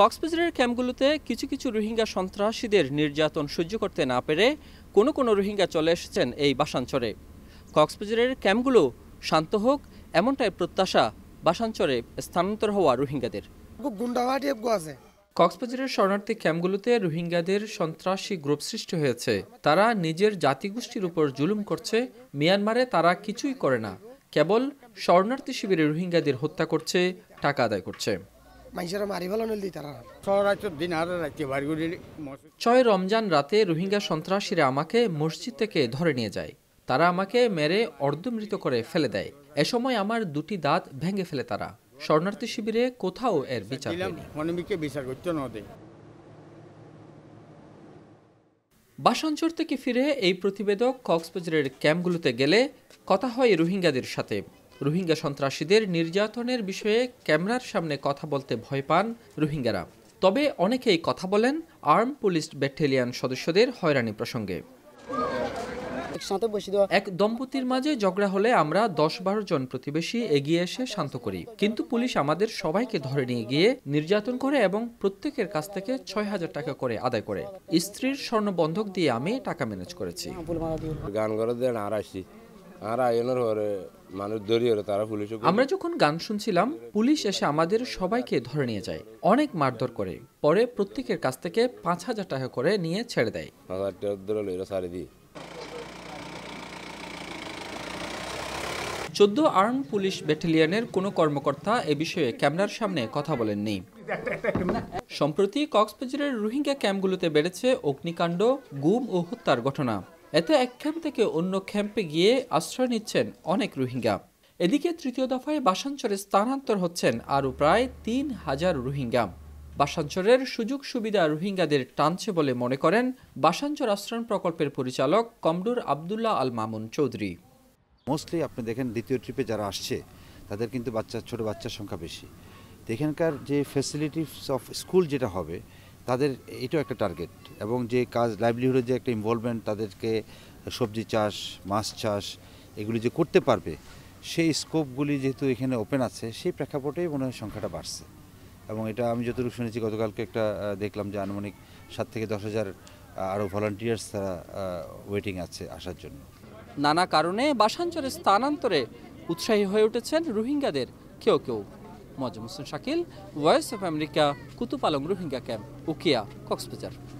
কক্সবাজারের ক্যাম্পগুলোতে কিছু কিছু রোহিঙ্গা সন্ত্রাসীদের নির্যাতন সহ্য করতে না পেরে কোনো কোনো রোহিঙ্গা চলে এসেছেন এই বাসাঞ্চরে কক্সবাজারের ক্যাম্পগুলো শান্ত হোক এমনটাই প্রত্যাশা বাসাঞ্চরে স্থানান্তর হওয়া রোহিঙ্গাদের কক্সবাজারের শরণার্থী ক্যাম্পগুলোতে রোহিঙ্গাদের সন্ত্রাসী গ্রুপ সৃষ্টি হয়েছে তারা নিজের জাতিগোষ্ঠীর উপর জুলুম করছে মিয়ানমারে তারা কিছুই করে না কেবল শরণার্থী শিবিরে রোহিঙ্গাদের হত্যা করছে টাকা আদায় করছে ছয় রমজান রাতে রোহিঙ্গা সন্ত্রাসীরা আমাকে মসজিদ থেকে ধরে নিয়ে যায় তারা আমাকে মেরে অর্ধমৃত করে ফেলে দেয় এ সময় আমার দুটি দাঁত ভেঙে ফেলে তারা শরণার্থী শিবিরে কোথাও এর বিচার বিচার বাসাঞ্চর থেকে ফিরে এই প্রতিবেদক কক্সবাজারের ক্যাম্পগুলোতে গেলে কথা হয় রোহিঙ্গাদের সাথে রোহিঙ্গা সন্ত্রাসীদের নির্যাতনের বিষয়ে ক্যামেরার সামনে কথা বলতে ভয় পান রোহিঙ্গারা তবে অনেকেই কথা বলেন আর্ম পুলিশ ব্যাটেলিয়ান সদস্যদের হয়রানি প্রসঙ্গে এক দম্পতির মাঝে ঝগড়া হলে আমরা দশ বারো জন প্রতিবেশী এগিয়ে এসে শান্ত করি কিন্তু পুলিশ আমাদের সবাইকে ধরে নিয়ে গিয়ে নির্যাতন করে এবং প্রত্যেকের কাছ থেকে ছয় হাজার টাকা করে আদায় করে স্ত্রীর স্বর্ণ বন্ধক দিয়ে আমি টাকা ম্যানেজ করেছি গান করে দেন আর আসি মানে আমরা যখন গান শুনছিলাম পুলিশ এসে আমাদের সবাইকে ধরে নিয়ে যায় অনেক মারধর করে পরে প্রত্যেকের কাছ থেকে পাঁচ হাজার টাকা করে নিয়ে ছেড়ে দেয় চোদ্দ আর্ম পুলিশ ব্যাটালিয়নের কোনো কর্মকর্তা এ বিষয়ে ক্যামেরার সামনে কথা বলেননি সম্প্রতি কক্সবাজারের রোহিঙ্গা ক্যাম্পগুলোতে বেড়েছে অগ্নিকাণ্ড গুম ও হত্যার ঘটনা এতে এক ক্যাম্প থেকে অন্য ক্যাম্পে গিয়ে আশ্রয় নিচ্ছেন অনেক রোহিঙ্গা এদিকে তৃতীয় দফায় বাসাঞ্চরে স্থানান্তর হচ্ছেন আরও প্রায় তিন হাজার রোহিঙ্গা বাসাঞ্চরের সুযোগ সুবিধা রোহিঙ্গাদের টানছে বলে মনে করেন বাসাঞ্চর আশ্রয়ণ প্রকল্পের পরিচালক কমডোর আবদুল্লাহ আল মামুন চৌধুরী মোস্টলি আপনি দেখেন দ্বিতীয় ট্রিপে যারা আসছে তাদের কিন্তু বাচ্চা ছোট বাচ্চার সংখ্যা বেশি এখানকার যে ফ্যাসিলিটিস অফ স্কুল যেটা হবে তাদের এটাও একটা টার্গেট এবং যে কাজ লাইভলিহুডের যে একটা ইনভলভমেন্ট তাদেরকে সবজি চাষ মাছ চাষ এগুলি যে করতে পারবে সেই স্কোপগুলি যেহেতু এখানে ওপেন আছে সেই প্রেক্ষাপটেই মনে হয় সংখ্যাটা বাড়ছে এবং এটা আমি যতটুকু শুনেছি গতকালকে একটা দেখলাম যে আনুমানিক সাত থেকে দশ হাজার আরও ভলান্টিয়ার্স তারা ওয়েটিং আছে আসার জন্য নানা কারণে বাসাঞ্চলে স্থানান্তরে উৎসাহী হয়ে উঠেছেন রোহিঙ্গাদের কেউ কেউ Moazzem Hossain Shakil voice of America Kutupalong Rohingya camp Ukhiya Cox's Bazar